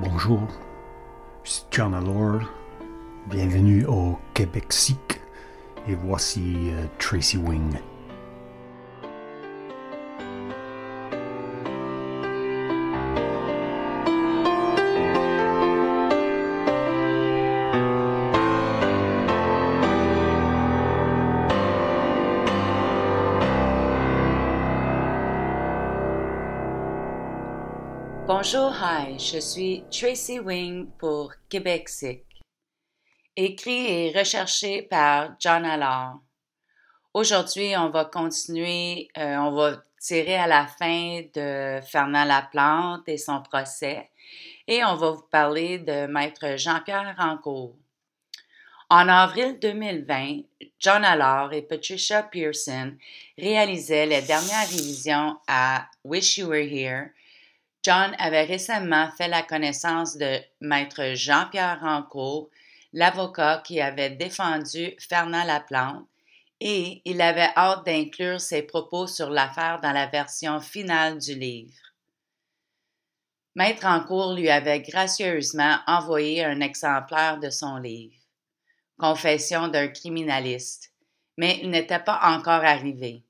bonjour. C'est John Bienvenue au Québec sikh Et voici euh, Tracy Wing. Bonjour, je suis Tracy Wing pour Québec Sick. Écrit et recherché par John Allard. Aujourd'hui, on va continuer, euh, on va tirer à la fin de Fernand Laplante et son procès et on va vous parler de maître Jean-Pierre Rancourt. En avril 2020, John Allard et Patricia Pearson réalisaient la dernières révisions à Wish You Were Here – John avait récemment fait la connaissance de maître Jean-Pierre Rancourt, l'avocat qui avait défendu Fernand Laplante, et il avait hâte d'inclure ses propos sur l'affaire dans la version finale du livre. Maître Rancourt lui avait gracieusement envoyé un exemplaire de son livre, Confession d'un criminaliste, mais il n'était pas encore arrivé.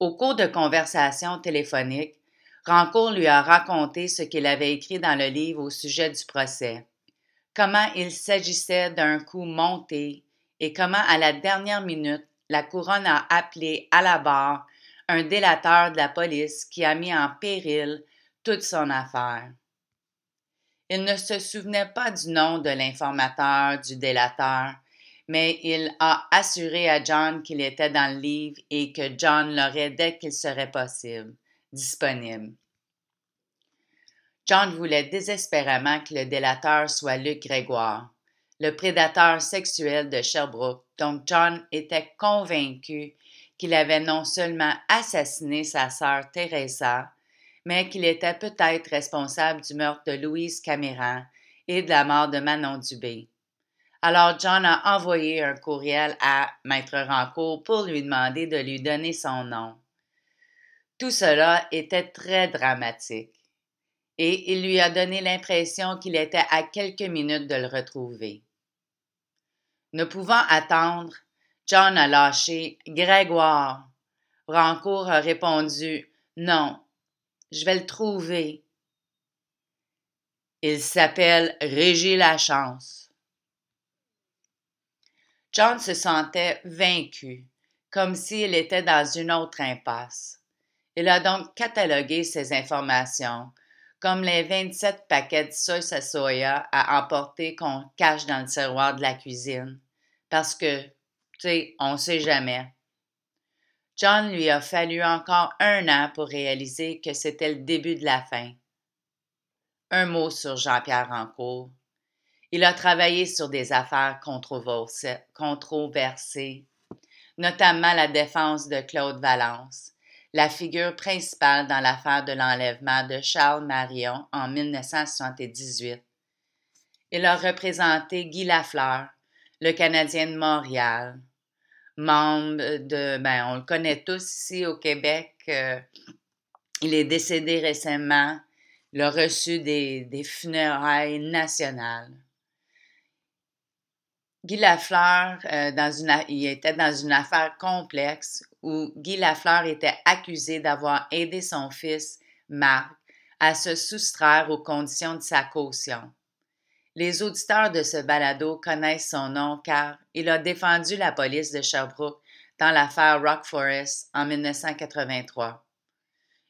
Au cours de conversations téléphoniques, Rancourt lui a raconté ce qu'il avait écrit dans le livre au sujet du procès, comment il s'agissait d'un coup monté et comment à la dernière minute la couronne a appelé à la barre un délateur de la police qui a mis en péril toute son affaire. Il ne se souvenait pas du nom de l'informateur, du délateur, mais il a assuré à John qu'il était dans le livre et que John l'aurait dès qu'il serait possible disponible. John voulait désespérément que le délateur soit Luc Grégoire, le prédateur sexuel de Sherbrooke, donc John était convaincu qu'il avait non seulement assassiné sa sœur Teresa, mais qu'il était peut-être responsable du meurtre de Louise Cameron et de la mort de Manon Dubé. Alors John a envoyé un courriel à Maître Rancourt pour lui demander de lui donner son nom. Tout cela était très dramatique, et il lui a donné l'impression qu'il était à quelques minutes de le retrouver. Ne pouvant attendre, John a lâché Grégoire. Rancourt a répondu Non, je vais le trouver. Il s'appelle Régis Lachance. John se sentait vaincu, comme s'il était dans une autre impasse. Il a donc catalogué ces informations, comme les 27 paquets de sauce à soya à emporter qu'on cache dans le tiroir de la cuisine. Parce que, tu sais, on sait jamais. John lui a fallu encore un an pour réaliser que c'était le début de la fin. Un mot sur Jean-Pierre Rancourt. Il a travaillé sur des affaires controversées, notamment la défense de Claude Valence, la figure principale dans l'affaire de l'enlèvement de Charles Marion en 1978. Il a représenté Guy Lafleur, le Canadien de Montréal, membre de, ben, on le connaît tous ici au Québec, euh, il est décédé récemment, il a reçu des, funérailles nationales. Guy Lafleur, euh, dans une, il était dans une affaire complexe où Guy Lafleur était accusé d'avoir aidé son fils, Marc, à se soustraire aux conditions de sa caution. Les auditeurs de ce balado connaissent son nom car il a défendu la police de Sherbrooke dans l'affaire Rock Forest en 1983.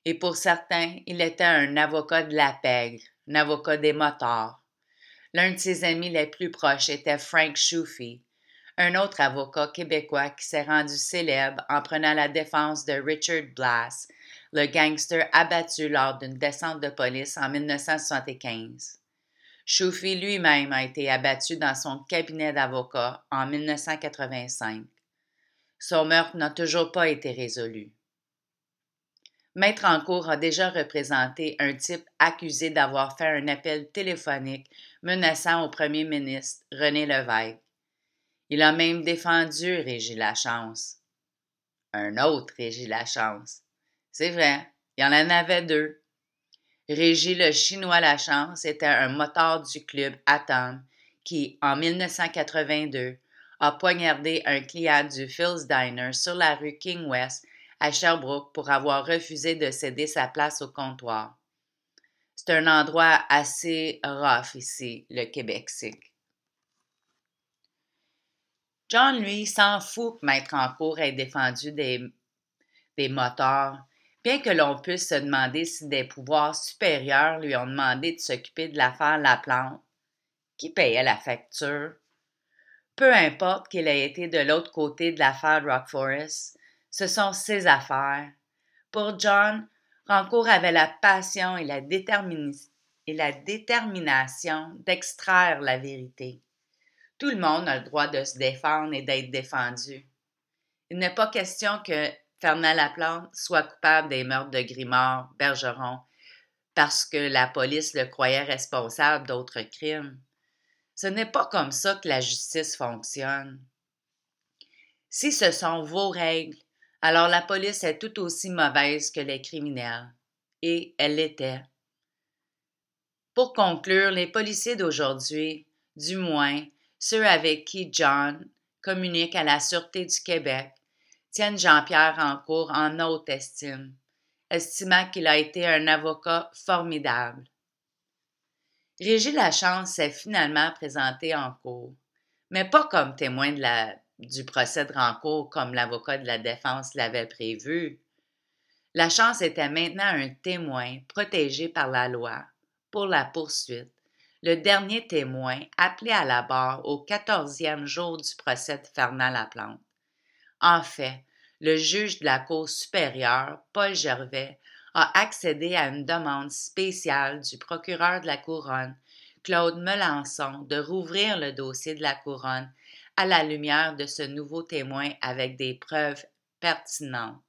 Et pour certains, il était un avocat de la pègre, un avocat des motards. L'un de ses amis les plus proches était Frank un autre avocat québécois qui s'est rendu célèbre en prenant la défense de Richard Blass, le gangster abattu lors d'une descente de police en 1975. Choufi lui-même a été abattu dans son cabinet d'avocat en 1985. Son meurtre n'a toujours pas été résolu. Maître cours a déjà représenté un type accusé d'avoir fait un appel téléphonique menaçant au premier ministre René Lévesque. Il a même défendu Régis Lachance. Un autre Régis Lachance. C'est vrai, il y en avait deux. Régis le Chinois Lachance était un motard du club Atom qui, en 1982, a poignardé un client du Phil's Diner sur la rue King West à Sherbrooke pour avoir refusé de céder sa place au comptoir. C'est un endroit assez rough ici, le québec John, lui, s'en fout que Maître Rancourt ait défendu des, des moteurs. Bien que l'on puisse se demander si des pouvoirs supérieurs lui ont demandé de s'occuper de l'affaire La Plante, qui payait la facture. Peu importe qu'il ait été de l'autre côté de l'affaire Rock Forest, ce sont ses affaires. Pour John, Rancourt avait la passion et la, et la détermination d'extraire la vérité. Tout le monde a le droit de se défendre et d'être défendu. Il n'est pas question que Fernand Laplante soit coupable des meurtres de Grimard, Bergeron, parce que la police le croyait responsable d'autres crimes. Ce n'est pas comme ça que la justice fonctionne. Si ce sont vos règles, alors la police est tout aussi mauvaise que les criminels. Et elle l'était. Pour conclure, les policiers d'aujourd'hui, du moins, ceux avec qui John communique à la Sûreté du Québec tiennent Jean-Pierre Rancourt en haute estime, estimant qu'il a été un avocat formidable. Régis Lachance s'est finalement présenté en cours, mais pas comme témoin de la, du procès de Rancourt comme l'avocat de la défense l'avait prévu. Lachance était maintenant un témoin protégé par la loi pour la poursuite le dernier témoin appelé à la barre au quatorzième jour du procès de Fernand Laplante. En fait, le juge de la Cour supérieure, Paul Gervais, a accédé à une demande spéciale du procureur de la Couronne, Claude Melançon, de rouvrir le dossier de la Couronne à la lumière de ce nouveau témoin avec des preuves pertinentes.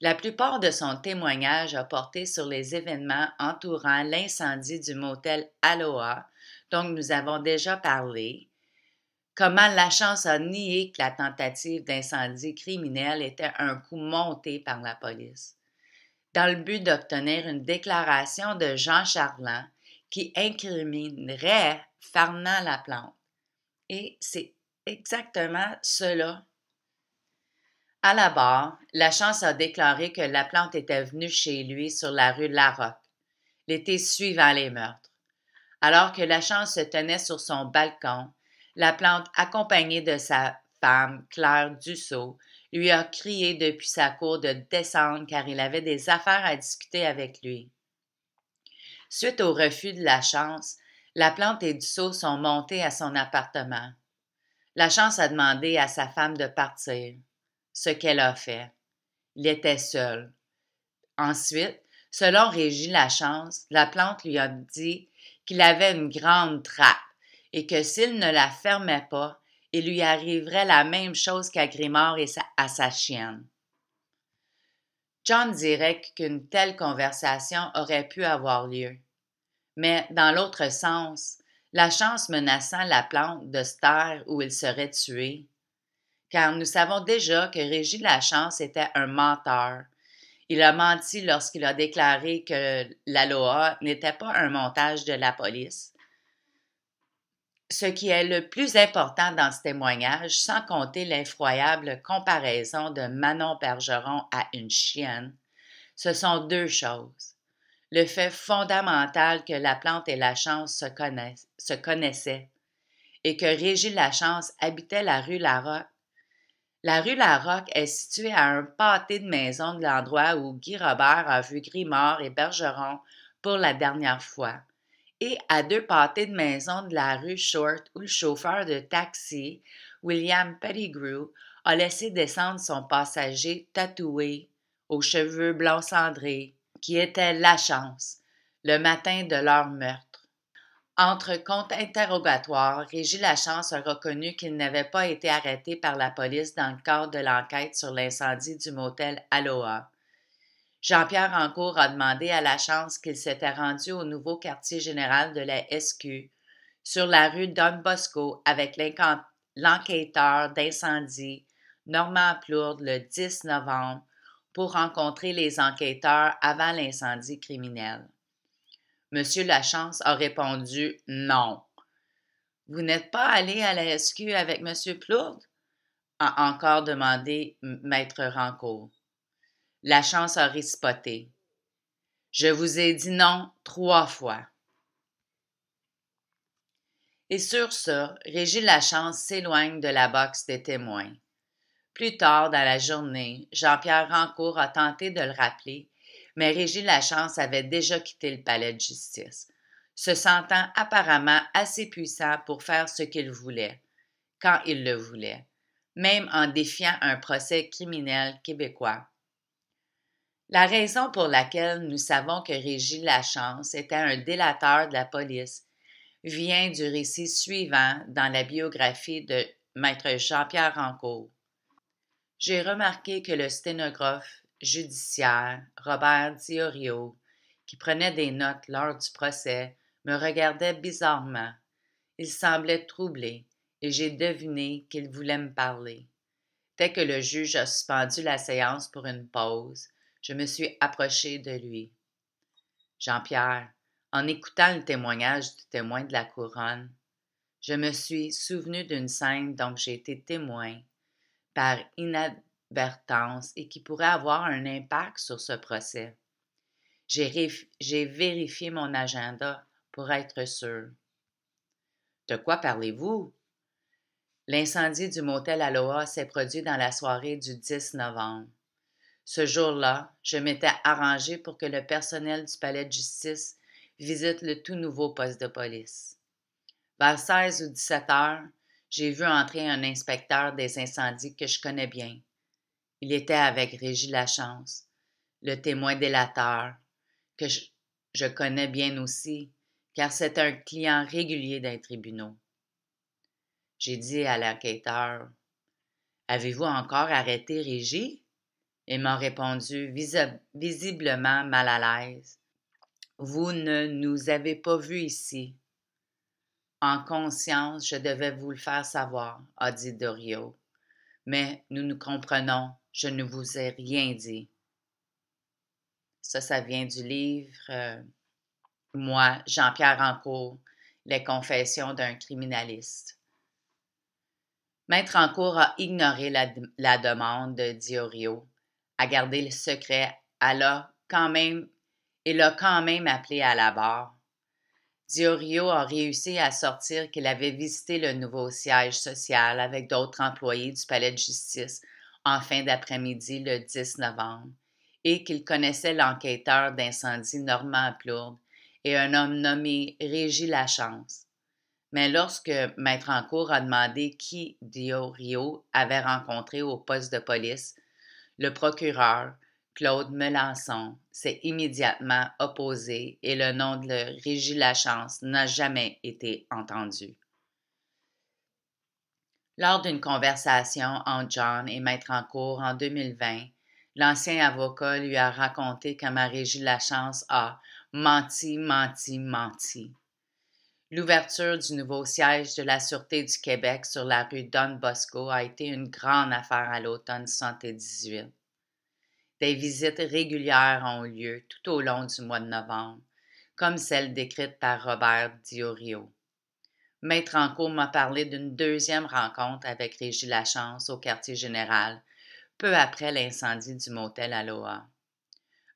La plupart de son témoignage a porté sur les événements entourant l'incendie du motel Aloha, dont nous avons déjà parlé, comment la chance a nié que la tentative d'incendie criminel était un coup monté par la police, dans le but d'obtenir une déclaration de Jean Charland qui incriminerait Fernand Laplante. Et c'est exactement cela à la barre, la chance a déclaré que la plante était venue chez lui sur la rue Larocque, l'été suivant les meurtres. Alors que la chance se tenait sur son balcon, la plante, accompagnée de sa femme, Claire Dussault, lui a crié depuis sa cour de descendre car il avait des affaires à discuter avec lui. Suite au refus de la chance, la plante et Dussault sont montés à son appartement. La chance a demandé à sa femme de partir ce qu'elle a fait. Il était seul. Ensuite, selon Régis Lachance, la plante lui a dit qu'il avait une grande trappe et que s'il ne la fermait pas, il lui arriverait la même chose qu'à Grimard et à sa chienne. John dirait qu'une telle conversation aurait pu avoir lieu. Mais, dans l'autre sens, la chance menaçant la plante de se taire où il serait tué, car nous savons déjà que Régis Lachance était un menteur. Il a menti lorsqu'il a déclaré que la l'Aloha n'était pas un montage de la police. Ce qui est le plus important dans ce témoignage, sans compter l'effroyable comparaison de Manon Bergeron à une chienne, ce sont deux choses. Le fait fondamental que la plante et la chance se, se connaissaient et que Régis Lachance habitait la rue Lara la rue Larocque est située à un pâté de maison de l'endroit où Guy Robert a vu Grimard et Bergeron pour la dernière fois, et à deux pâtés de maison de la rue Short où le chauffeur de taxi, William Pettigrew, a laissé descendre son passager tatoué, aux cheveux blancs cendrés, qui était la chance, le matin de leur meurtre. Entre compte interrogatoire, Régis Lachance a reconnu qu'il n'avait pas été arrêté par la police dans le cadre de l'enquête sur l'incendie du motel Aloha. Jean-Pierre Ancourt a demandé à Lachance qu'il s'était rendu au nouveau quartier général de la SQ, sur la rue Don Bosco, avec l'enquêteur d'incendie Normand Plourde le 10 novembre pour rencontrer les enquêteurs avant l'incendie criminel. Monsieur Lachance a répondu non. Vous n'êtes pas allé à la SQ avec Monsieur Plourde? a encore demandé Maître Rancourt. Lachance a rispoté. Je vous ai dit non trois fois. Et sur ce, Régis Lachance s'éloigne de la boxe des témoins. Plus tard dans la journée, Jean-Pierre Rancourt a tenté de le rappeler, mais Régis Lachance avait déjà quitté le palais de justice, se sentant apparemment assez puissant pour faire ce qu'il voulait, quand il le voulait, même en défiant un procès criminel québécois. La raison pour laquelle nous savons que Régis Lachance était un délateur de la police vient du récit suivant dans la biographie de Maître Jean-Pierre Rancourt. J'ai remarqué que le sténographe judiciaire, Robert Diorio, qui prenait des notes lors du procès, me regardait bizarrement. Il semblait troublé, et j'ai deviné qu'il voulait me parler. Dès que le juge a suspendu la séance pour une pause, je me suis approché de lui. Jean-Pierre, en écoutant le témoignage du témoin de la couronne, je me suis souvenu d'une scène dont j'ai été témoin par inad vertance et qui pourrait avoir un impact sur ce procès. J'ai vérifié mon agenda pour être sûr. De quoi parlez-vous? L'incendie du motel Aloha s'est produit dans la soirée du 10 novembre. Ce jour-là, je m'étais arrangé pour que le personnel du palais de justice visite le tout nouveau poste de police. Vers 16 ou 17 heures, j'ai vu entrer un inspecteur des incendies que je connais bien. Il était avec Régis Lachance, le témoin délateur, que je, connais bien aussi, car c'est un client régulier d'un tribunal. J'ai dit à l'enquêteur Avez-vous encore arrêté Régis Il m'a répondu, visiblement mal à l'aise Vous ne nous avez pas vus ici. En conscience, je devais vous le faire savoir, a dit Dorio. Mais nous nous comprenons. Je ne vous ai rien dit. Ça, ça vient du livre, euh, moi, Jean-Pierre Rancourt, Les confessions d'un criminaliste. Maître Rancourt a ignoré la, demande de Diorio, a gardé le secret, alors quand même, et l'a quand même appelé à la barre. Diorio a réussi à sortir qu'il avait visité le nouveau siège social avec d'autres employés du palais de justice en fin d'après-midi le 10 novembre et qu'il connaissait l'enquêteur d'incendie Normand Plourde et un homme nommé Régis Lachance. Mais lorsque Maître cours a demandé qui Diorio avait rencontré au poste de police, le procureur, Claude Melançon, s'est immédiatement opposé et le nom de Régis Lachance n'a jamais été entendu. Lors d'une conversation entre John et Maître en cours en 2020, l'ancien avocat lui a raconté que Marie-Julie Lachance a menti, menti, menti. L'ouverture du nouveau siège de la Sûreté du Québec sur la rue Don Bosco a été une grande affaire à l'automne 78. Des visites régulières ont lieu tout au long du mois de novembre, comme celle décrite par Robert Diorio. Maître m'a parlé d'une deuxième rencontre avec Régis Lachance au quartier général, peu après l'incendie du motel Aloha.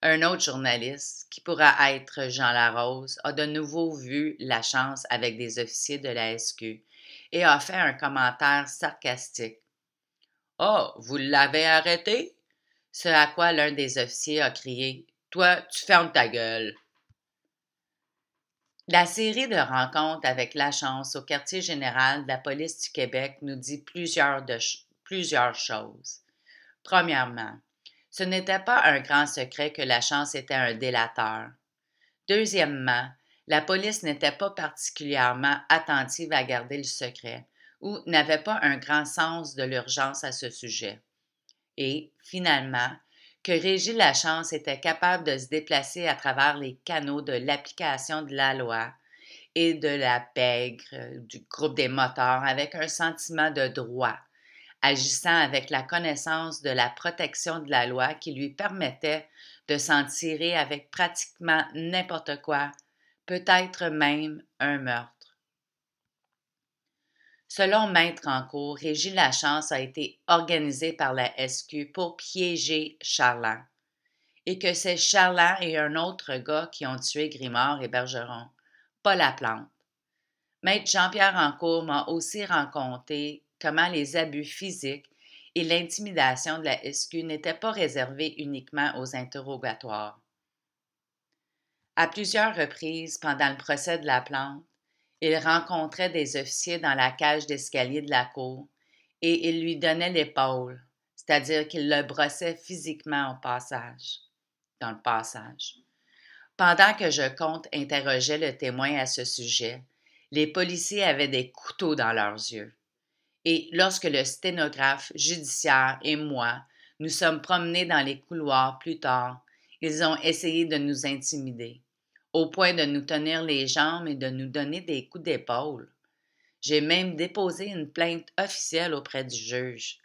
Un autre journaliste, qui pourra être Jean Larose, a de nouveau vu Lachance avec des officiers de la SQ et a fait un commentaire sarcastique. Oh, vous l'avez arrêté? Ce à quoi l'un des officiers a crié Toi, tu fermes ta gueule. La série de rencontres avec la chance au quartier général de la police du Québec nous dit plusieurs, de plusieurs choses. Premièrement, ce n'était pas un grand secret que la chance était un délateur. Deuxièmement, la police n'était pas particulièrement attentive à garder le secret ou n'avait pas un grand sens de l'urgence à ce sujet. Et, finalement, que Régis Lachance était capable de se déplacer à travers les canaux de l'application de la loi et de la pègre euh, du groupe des moteurs avec un sentiment de droit, agissant avec la connaissance de la protection de la loi qui lui permettait de s'en tirer avec pratiquement n'importe quoi, peut-être même un meurtre. Selon Maître en Régis Lachance a été organisée par la SQ pour piéger Charlin et que c'est Charlin et un autre gars qui ont tué Grimard et Bergeron, pas la plante. Maître Jean-Pierre Ancourt m'a aussi rencontré comment les abus physiques et l'intimidation de la SQ n'étaient pas réservés uniquement aux interrogatoires. À plusieurs reprises pendant le procès de la plante, il rencontrait des officiers dans la cage d'escalier de la cour et il lui donnait l'épaule, c'est-à-dire qu'il le brossait physiquement au passage, dans le passage. Pendant que je compte interrogeait le témoin à ce sujet, les policiers avaient des couteaux dans leurs yeux. Et lorsque le sténographe judiciaire et moi nous sommes promenés dans les couloirs plus tard, ils ont essayé de nous intimider au point de nous tenir les jambes et de nous donner des coups d'épaule. J'ai même déposé une plainte officielle auprès du juge.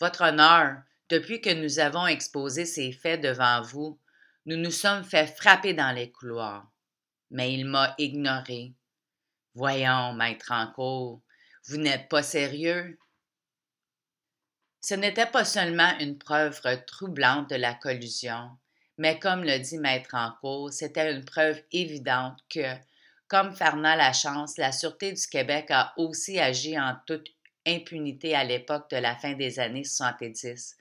Votre Honneur, depuis que nous avons exposé ces faits devant vous, nous nous sommes fait frapper dans les couloirs. Mais il m'a ignoré. Voyons, maître cour, vous n'êtes pas sérieux? Ce n'était pas seulement une preuve troublante de la collusion, mais comme le dit Maître Ancourt, c'était une preuve évidente que, comme Fernand Lachance, la Sûreté du Québec a aussi agi en toute impunité à l'époque de la fin des années 70.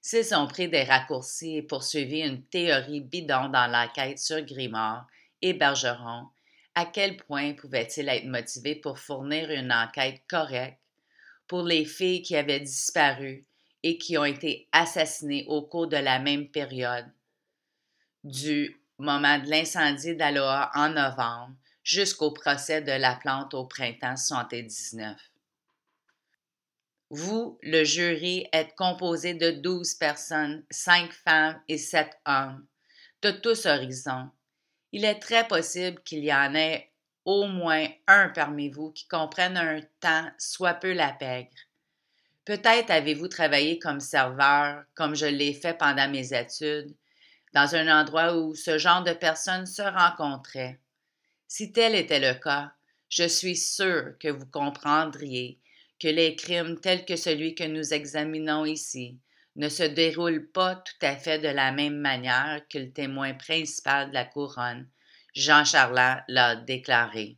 S'ils ont pris des raccourcis et poursuivi une théorie bidon dans l'enquête sur Grimard et Bergeron, à quel point pouvaient-ils être motivés pour fournir une enquête correcte pour les filles qui avaient disparu et qui ont été assassinées au cours de la même période, du moment de l'incendie d'Aloha en novembre jusqu'au procès de la plante au printemps 79. Vous, le jury, êtes composé de 12 personnes, 5 femmes et 7 hommes, de tous horizons. Il est très possible qu'il y en ait au moins un parmi vous qui comprenne un temps soit peu la pègre. Peut-être avez-vous travaillé comme serveur, comme je l'ai fait pendant mes études, dans un endroit où ce genre de personnes se rencontraient. Si tel était le cas, je suis sûr que vous comprendriez que les crimes tels que celui que nous examinons ici ne se déroulent pas tout à fait de la même manière que le témoin principal de la couronne, Jean Charlat, l'a déclaré.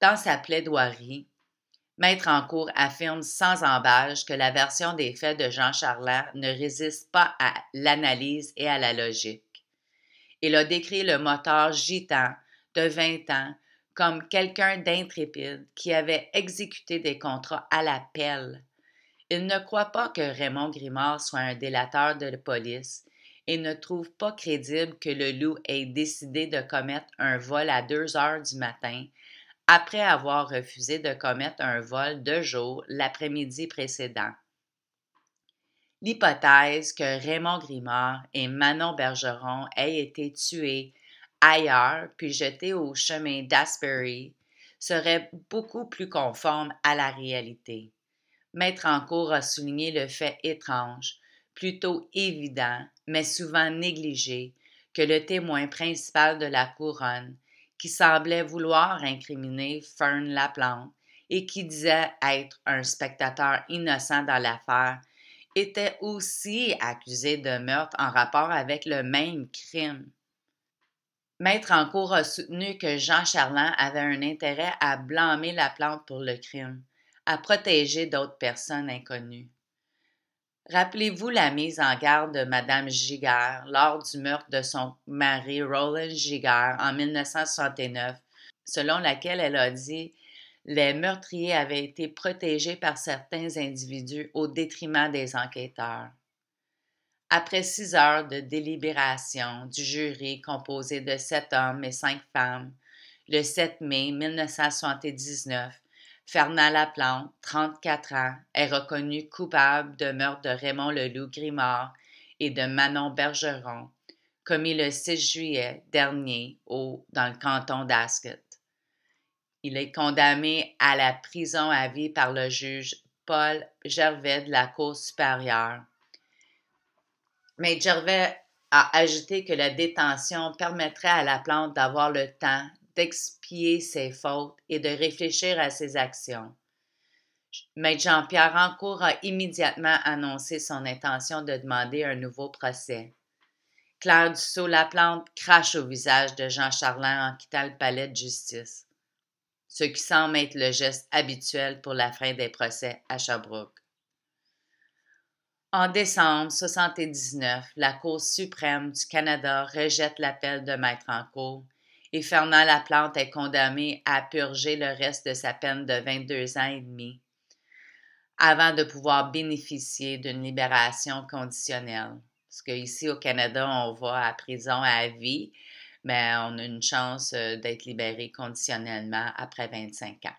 Dans sa plaidoirie, Maître en affirme sans embâge que la version des faits de Jean Charlat ne résiste pas à l'analyse et à la logique. Il a décrit le moteur gitan de 20 ans comme quelqu'un d'intrépide qui avait exécuté des contrats à la pelle. Il ne croit pas que Raymond Grimard soit un délateur de la police et ne trouve pas crédible que le loup ait décidé de commettre un vol à deux heures du matin après avoir refusé de commettre un vol de jour l'après-midi précédent. L'hypothèse que Raymond Grimard et Manon Bergeron aient été tués ailleurs puis jetés au chemin d'Asbury serait beaucoup plus conforme à la réalité. Maître Encourt a souligné le fait étrange, plutôt évident, mais souvent négligé, que le témoin principal de la couronne, qui semblait vouloir incriminer Fern Laplante et qui disait être un spectateur innocent dans l'affaire, était aussi accusé de meurtre en rapport avec le même crime. Maître Encourt a soutenu que Jean Charland avait un intérêt à blâmer la plante pour le crime, à protéger d'autres personnes inconnues. Rappelez-vous la mise en garde de Madame Giguère lors du meurtre de son mari Roland Giguère en 1969, selon laquelle elle a dit les meurtriers avaient été protégés par certains individus au détriment des enquêteurs. Après six heures de délibération du jury composé de sept hommes et cinq femmes, le 7 mai 1979, Fernand Laplante, 34 ans, est reconnu coupable de meurtre de Raymond Leloup Grimard et de Manon Bergeron, commis le 6 juillet dernier au, dans le canton d'Ascot. Il est condamné à la prison à vie par le juge Paul Gervais de la Cour supérieure. Mais Gervais a ajouté que la détention permettrait à Laplante d'avoir le temps d'expier ses fautes et de réfléchir à ses actions. Maître Jean-Pierre Rancourt a immédiatement annoncé son intention de demander un nouveau procès. Claire Dussault-Laplante crache au visage de Jean Charlin en quittant le palais de justice, ce qui semble être le geste habituel pour la fin des procès à Sherbrooke. En décembre 1979, la Cour suprême du Canada rejette l'appel de Maître Rancourt et Fernand Laplante est condamné à purger le reste de sa peine de 22 ans et demi avant de pouvoir bénéficier d'une libération conditionnelle. Parce qu'ici au Canada, on voit à prison à vie, mais on a une chance euh, d'être libéré conditionnellement après 25 ans.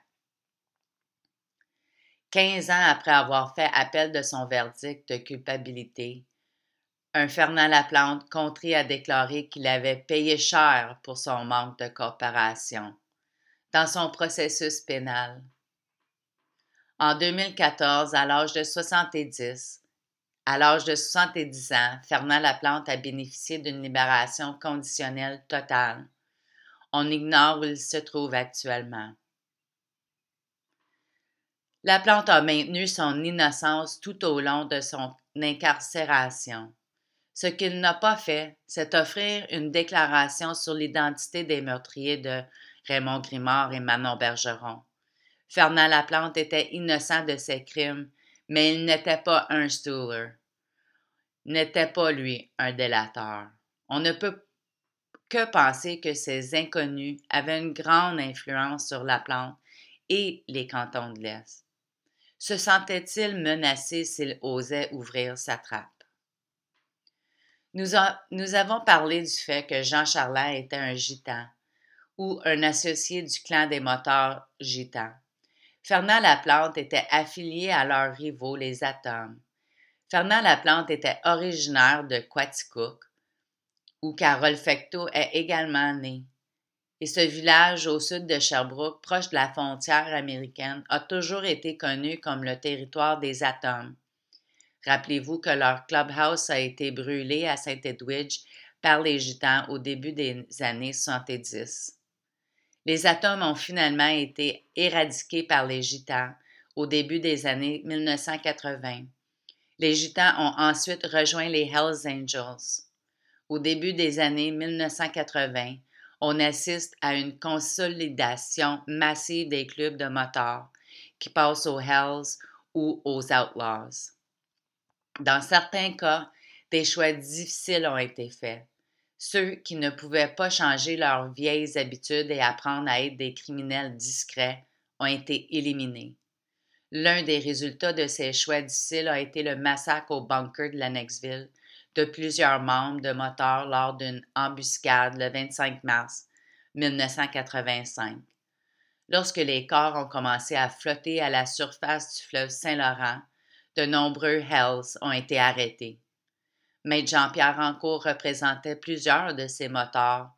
15 ans après avoir fait appel de son verdict de culpabilité, un Fernand Laplante contré a déclaré qu'il avait payé cher pour son manque de coopération dans son processus pénal. En 2014, à l'âge de 70, à l'âge de 70 ans, Fernand Laplante a bénéficié d'une libération conditionnelle totale. On ignore où il se trouve actuellement. Laplante a maintenu son innocence tout au long de son incarcération. Ce qu'il n'a pas fait, c'est offrir une déclaration sur l'identité des meurtriers de Raymond Grimard et Manon Bergeron. Fernand Laplante était innocent de ses crimes, mais il n'était pas un stooler. N'était pas lui un délateur. On ne peut que penser que ces inconnus avaient une grande influence sur Laplante et les cantons de l'Est. Se sentait-il menacé s'il osait ouvrir sa trappe? Nous, avons parlé du fait que Jean Charlin était un gitan ou un associé du clan des moteurs gitans. Fernand Laplante était affilié à leurs rivaux, les Atomes. Fernand Laplante était originaire de Quaticook, où Carole Fecteau est également née. Et ce village au sud de Sherbrooke, proche de la frontière américaine, a toujours été connu comme le territoire des Atomes. Rappelez-vous que leur clubhouse a été brûlé à Saint-Edwidge par les Gitans au début des années 70. Les atomes ont finalement été éradiqués par les Gitans au début des années 1980. Les Gitans ont ensuite rejoint les Hells Angels. Au début des années 1980, on assiste à une consolidation massive des clubs de motards qui passent aux Hells ou aux Outlaws. Dans certains cas, des choix difficiles ont été faits. Ceux qui ne pouvaient pas changer leurs vieilles habitudes et apprendre à être des criminels discrets ont été éliminés. L'un des résultats de ces choix difficiles a été le massacre au bunker de Lannexville de plusieurs membres de moteurs lors d'une embuscade le 25 mars 1985. Lorsque les corps ont commencé à flotter à la surface du fleuve Saint-Laurent, de nombreux Hells ont été arrêtés. mais Jean-Pierre Rancourt représentait plusieurs de ces moteurs,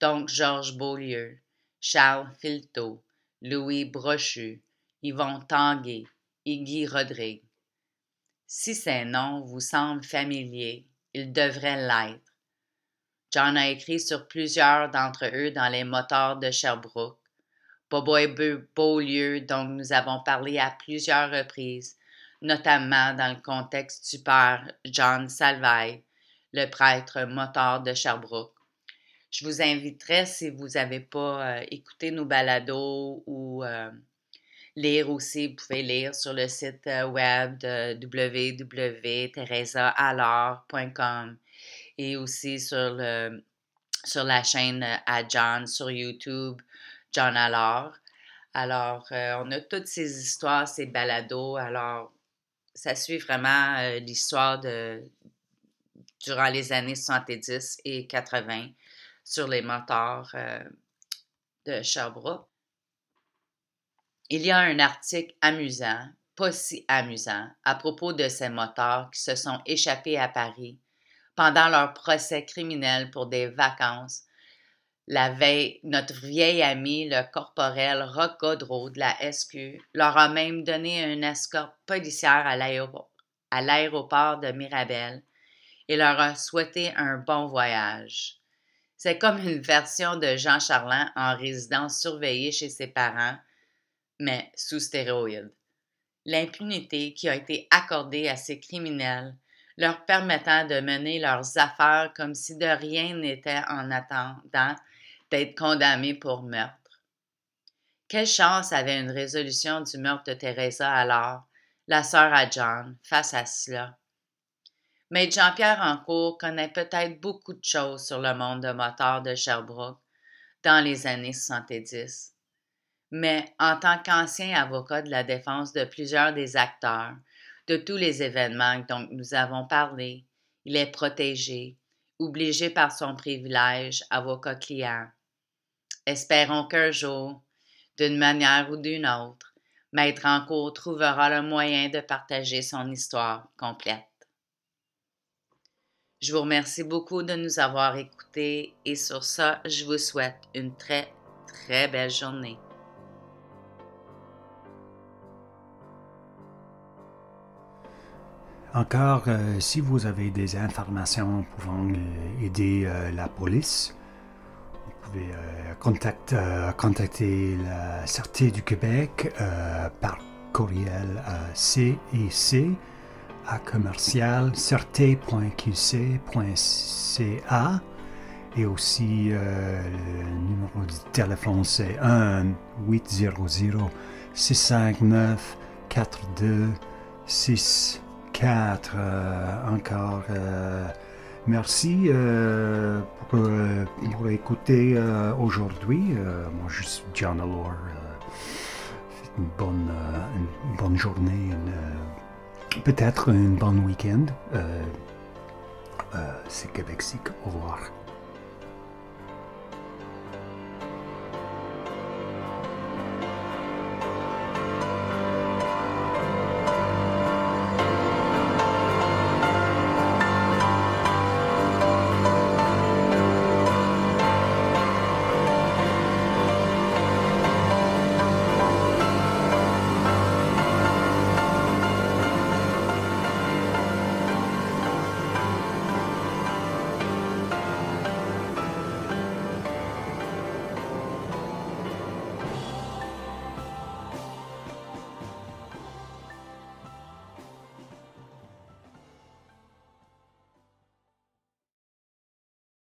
donc Georges Beaulieu, Charles Filteau, Louis Brochu, Yvon Tanguay et Guy Rodrigue. Si ces noms vous semblent familiers, ils devraient l'être. John a écrit sur plusieurs d'entre eux dans les moteurs de Sherbrooke. Bobo Beaulieu, dont nous avons parlé à plusieurs reprises, notamment dans le contexte du père John Salvay, le prêtre moteur de Sherbrooke. Je vous inviterai, si vous n'avez pas euh, écouté nos balados ou euh, lire aussi, vous pouvez lire sur le site euh, web de www.theresaallard.com et aussi sur, le, sur la chaîne à John sur YouTube, John Allard. Alors, on a toutes ces histoires, ces balados. Alors, ça suit vraiment euh, l'histoire de durant les années 70 et 80 sur les moteurs euh, de Sherbrooke. Il y a un article amusant, pas si amusant, à propos de ces moteurs qui se sont échappés à Paris pendant leur procès criminel pour des vacances la veille, notre vieil ami, le corporel Rock de la SQ, leur a même donné un escorte policière à l'aéroport de Mirabel et leur a souhaité un bon voyage. C'est comme une version de Jean Charland en résidence surveillée chez ses parents, mais sous stéroïdes. L'impunité qui a été accordée à ces criminels leur permettant de mener leurs affaires comme si de rien n'était en attendant d'être condamné pour meurtre. Quelle chance avait une résolution du meurtre de Teresa alors, la sœur à John, face à cela? Mais Jean-Pierre Ancourt connaît peut-être beaucoup de choses sur le monde de moteurs de Sherbrooke dans les années 70. Mais en tant qu'ancien avocat de la défense de plusieurs des acteurs, de tous les événements dont nous avons parlé, il est protégé, obligé par son privilège avocat-client, Espérons qu'un jour, d'une manière ou d'une autre, Maître Encourt trouvera le moyen de partager son histoire complète. Je vous remercie beaucoup de nous avoir écoutés et sur ça, je vous souhaite une très, très belle journée. Encore, euh, si vous avez des informations pouvant euh, aider euh, la police, pouvez euh, contact, euh, contacter la Sûreté du Québec euh, par courriel à CIC à commercial certé.qc.ca et aussi le numéro de téléphone c'est 1 800 659 4264 encore Merci euh, pour, euh, écouter euh, aujourd'hui. Euh, moi, je suis John Allure. une, bonne, une bonne journée, peut-être un bon week-end. C'est québec Au revoir.